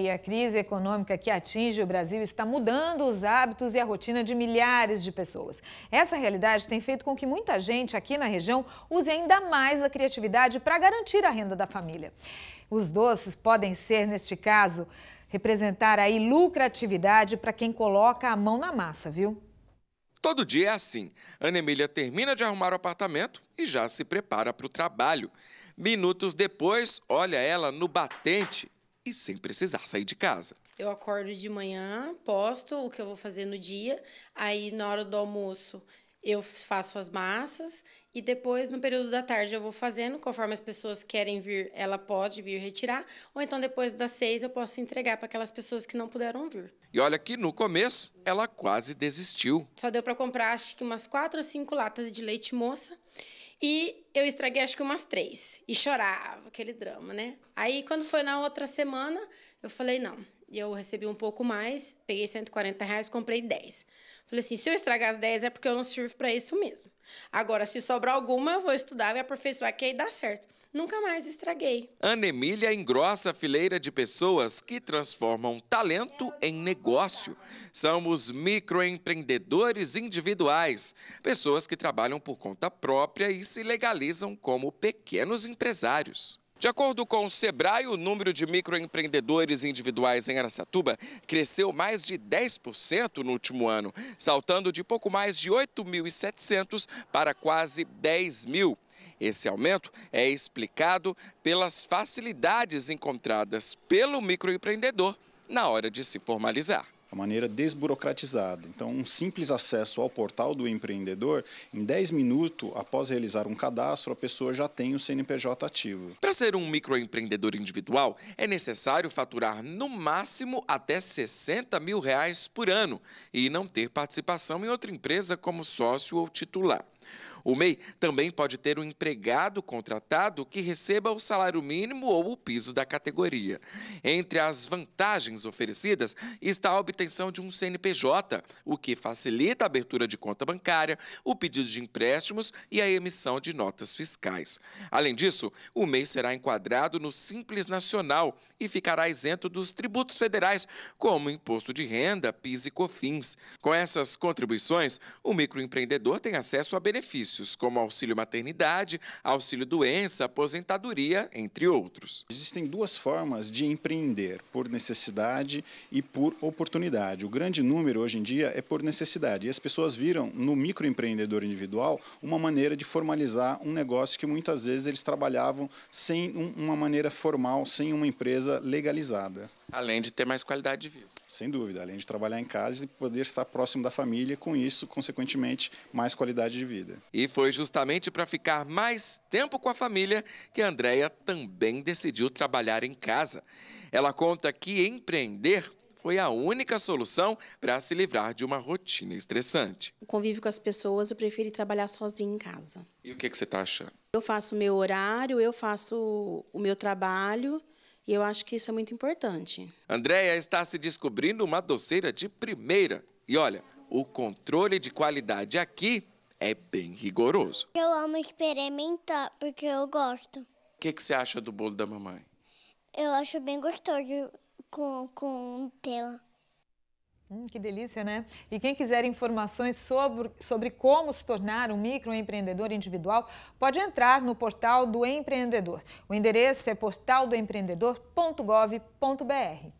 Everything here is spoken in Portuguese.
E a crise econômica que atinge o Brasil está mudando os hábitos e a rotina de milhares de pessoas. Essa realidade tem feito com que muita gente aqui na região use ainda mais a criatividade para garantir a renda da família. Os doces podem ser, neste caso, representar aí lucratividade para quem coloca a mão na massa, viu? Todo dia é assim. Ana Emília termina de arrumar o apartamento e já se prepara para o trabalho. Minutos depois, olha ela no batente e sem precisar sair de casa. Eu acordo de manhã, posto o que eu vou fazer no dia, aí na hora do almoço eu faço as massas e depois no período da tarde eu vou fazendo, conforme as pessoas querem vir, ela pode vir retirar, ou então depois das seis eu posso entregar para aquelas pessoas que não puderam vir. E olha que no começo ela quase desistiu. Só deu para comprar acho que umas quatro ou cinco latas de leite moça e eu estraguei acho que umas três. E chorava, aquele drama, né? Aí quando foi na outra semana, eu falei, não. Eu recebi um pouco mais, peguei 140 reais, comprei 10. Falei assim, se eu estragar as 10 é porque eu não sirvo para isso mesmo. Agora, se sobrar alguma, eu vou estudar e aperfeiçoar, que aí dá certo nunca mais estraguei. Ana Emília engrossa a fileira de pessoas que transformam talento em negócio. São os microempreendedores individuais, pessoas que trabalham por conta própria e se legalizam como pequenos empresários. De acordo com o Sebrae, o número de microempreendedores individuais em Aracatuba cresceu mais de 10% no último ano, saltando de pouco mais de 8.700 para quase 10 mil. Esse aumento é explicado pelas facilidades encontradas pelo microempreendedor na hora de se formalizar a maneira desburocratizada. Então, um simples acesso ao portal do empreendedor, em 10 minutos após realizar um cadastro, a pessoa já tem o CNPJ ativo. Para ser um microempreendedor individual, é necessário faturar no máximo até 60 mil reais por ano e não ter participação em outra empresa como sócio ou titular. O MEI também pode ter um empregado contratado que receba o salário mínimo ou o piso da categoria. Entre as vantagens oferecidas está a obtenção de um CNPJ, o que facilita a abertura de conta bancária, o pedido de empréstimos e a emissão de notas fiscais. Além disso, o MEI será enquadrado no Simples Nacional e ficará isento dos tributos federais, como imposto de renda, PIS e COFINS. Com essas contribuições, o microempreendedor tem acesso a benefícios benefícios, como auxílio maternidade, auxílio doença, aposentadoria, entre outros. Existem duas formas de empreender, por necessidade e por oportunidade. O grande número hoje em dia é por necessidade. E as pessoas viram no microempreendedor individual uma maneira de formalizar um negócio que muitas vezes eles trabalhavam sem uma maneira formal, sem uma empresa legalizada. Além de ter mais qualidade de vida. Sem dúvida, além de trabalhar em casa e poder estar próximo da família, com isso, consequentemente, mais qualidade de vida. E foi justamente para ficar mais tempo com a família que a Andrea também decidiu trabalhar em casa. Ela conta que empreender foi a única solução para se livrar de uma rotina estressante. O convívio com as pessoas, eu prefiro trabalhar sozinha em casa. E o que, que você está achando? Eu faço o meu horário, eu faço o meu trabalho e eu acho que isso é muito importante. Andréia está se descobrindo uma doceira de primeira. E olha, o controle de qualidade aqui é bem rigoroso. Eu amo experimentar, porque eu gosto. O que, que você acha do bolo da mamãe? Eu acho bem gostoso com, com tela. Hum, que delícia, né? E quem quiser informações sobre, sobre como se tornar um microempreendedor individual, pode entrar no portal do empreendedor. O endereço é portaldoempreendedor.gov.br.